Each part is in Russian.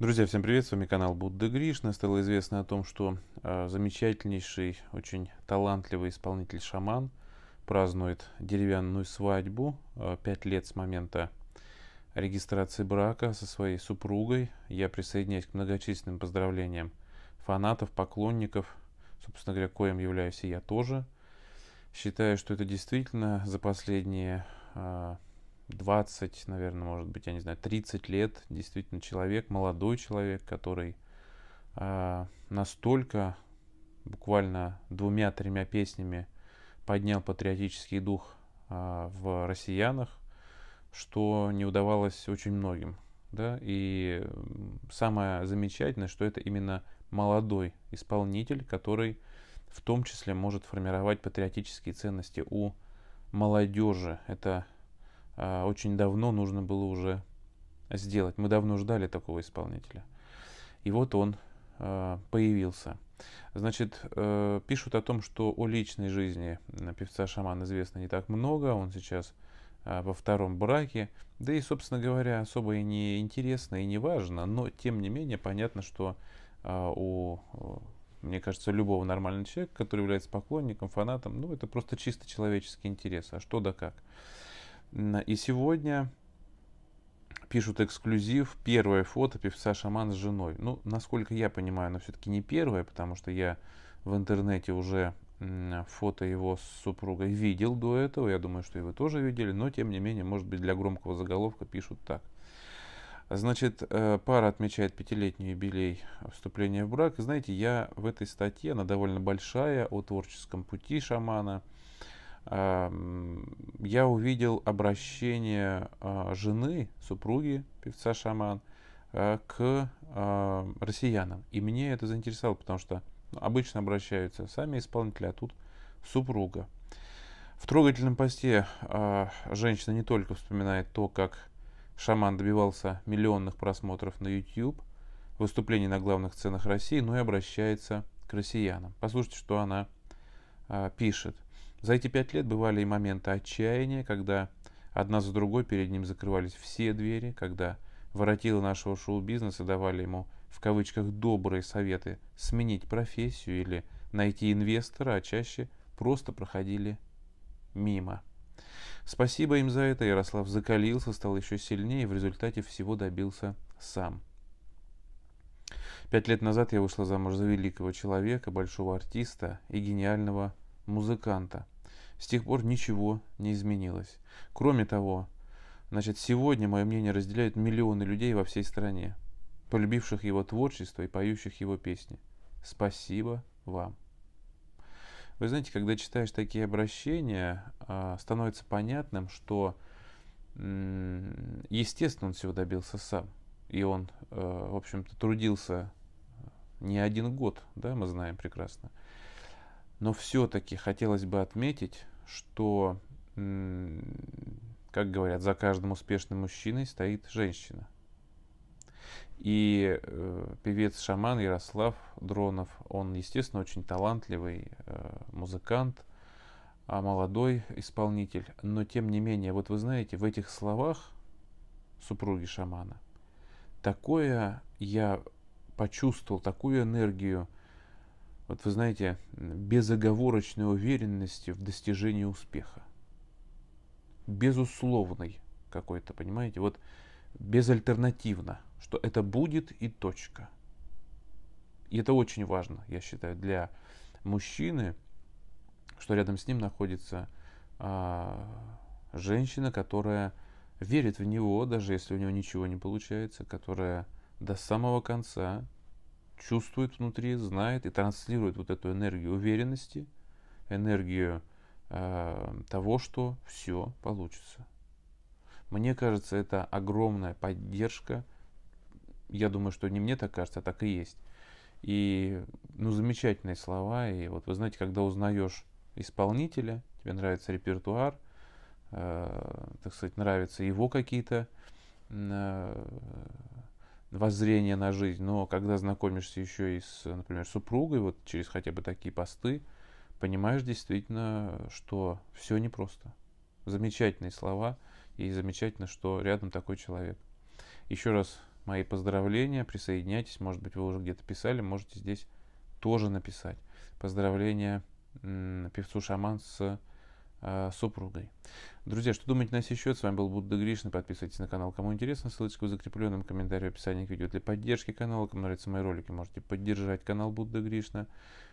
Друзья, всем привет, с вами канал Будда Гришна. Стало известно о том, что э, замечательнейший, очень талантливый исполнитель-шаман празднует деревянную свадьбу э, лет с момента регистрации брака со своей супругой. Я присоединяюсь к многочисленным поздравлениям фанатов, поклонников, собственно говоря, коим являюсь и я тоже. Считаю, что это действительно за последние э, 20, наверное, может быть, я не знаю, 30 лет, действительно человек, молодой человек, который э, настолько буквально двумя-тремя песнями поднял патриотический дух э, в россиянах, что не удавалось очень многим. Да? И самое замечательное, что это именно молодой исполнитель, который в том числе может формировать патриотические ценности у молодежи. Это а, очень давно нужно было уже сделать. Мы давно ждали такого исполнителя. И вот он а, появился. Значит, э, пишут о том, что о личной жизни певца Шаман известно не так много. Он сейчас а, во втором браке. Да и, собственно говоря, особо и не интересно, и не важно. Но, тем не менее, понятно, что у, мне кажется, любого нормального человека, который является поклонником, фанатом, ну, это просто чисто человеческий интерес. А что да как. И сегодня пишут эксклюзив, первое фото певца «Шаман» с женой. Ну, насколько я понимаю, оно все-таки не первое, потому что я в интернете уже фото его с супругой видел до этого. Я думаю, что и вы тоже видели, но тем не менее, может быть, для громкого заголовка пишут так. Значит, э, пара отмечает пятилетний юбилей вступления в брак. И знаете, я в этой статье, она довольно большая, о творческом пути шамана, я увидел обращение а, жены, супруги певца «Шаман» а, к а, россиянам. И мне это заинтересовало, потому что ну, обычно обращаются сами исполнители, а тут супруга. В трогательном посте женщина не только вспоминает то, как шаман добивался миллионных просмотров на YouTube, выступлений на главных сценах России, но и обращается к россиянам. Послушайте, что она пишет – за эти пять лет бывали и моменты отчаяния, когда одна за другой перед ним закрывались все двери, когда воротилы нашего шоу-бизнеса давали ему в кавычках «добрые советы» сменить профессию или найти инвестора, а чаще просто проходили мимо. Спасибо им за это, Ярослав закалился, стал еще сильнее и в результате всего добился сам. Пять лет назад я вышла замуж за великого человека, большого артиста и гениального музыканта. С тех пор ничего не изменилось. Кроме того, значит, сегодня мое мнение разделяют миллионы людей во всей стране, полюбивших его творчество и поющих его песни. Спасибо вам. Вы знаете, когда читаешь такие обращения, а, становится понятным, что, естественно, он всего добился сам. И он, э, в общем-то, трудился не один год, да, мы знаем прекрасно. Но все-таки хотелось бы отметить, что, как говорят, за каждым успешным мужчиной стоит женщина. И э, певец-шаман Ярослав Дронов, он, естественно, очень талантливый э, музыкант, а молодой исполнитель. Но, тем не менее, вот вы знаете, в этих словах супруги шамана такое я почувствовал, такую энергию – вот вы знаете, безоговорочной уверенности в достижении успеха. Безусловной какой-то, понимаете, вот безальтернативно, что это будет и точка. И это очень важно, я считаю, для мужчины, что рядом с ним находится а, женщина, которая верит в него, даже если у него ничего не получается, которая до самого конца чувствует внутри, знает и транслирует вот эту энергию уверенности, энергию э, того, что все получится. Мне кажется, это огромная поддержка. Я думаю, что не мне так кажется, а так и есть. И, ну, замечательные слова. И вот вы знаете, когда узнаешь исполнителя, тебе нравится репертуар, э, так сказать, нравятся его какие-то э, воззрение на жизнь, но когда знакомишься еще и с, например, супругой, вот через хотя бы такие посты, понимаешь действительно, что все непросто. Замечательные слова, и замечательно, что рядом такой человек. Еще раз мои поздравления, присоединяйтесь, может быть, вы уже где-то писали, можете здесь тоже написать. Поздравления певцу Шаман с Э, супругой. Друзья, что думаете на сей счет? С вами был Будда Гришин. Подписывайтесь на канал, кому интересно. Ссылочка в закрепленном комментарии в описании к видео для поддержки канала. Кому нравятся мои ролики, можете поддержать канал Будда Гришна.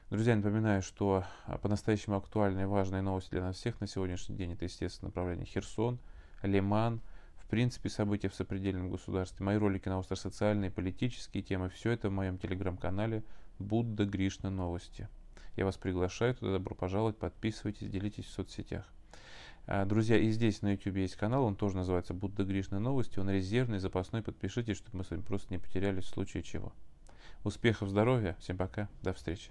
Друзья, напоминаю, что э, по-настоящему актуальные и важные новости для нас всех на сегодняшний день это, естественно, направление Херсон, Лиман, в принципе, события в сопредельном государстве, мои ролики на остро политические темы, все это в моем телеграм-канале Будда Гришна Новости. Я вас приглашаю туда, добро пожаловать, подписывайтесь, делитесь в соцсетях. А, друзья, и здесь на YouTube есть канал, он тоже называется «Будда Гришны Новости», он резервный, запасной, подпишитесь, чтобы мы с вами просто не потерялись в случае чего. Успехов, здоровья, всем пока, до встречи.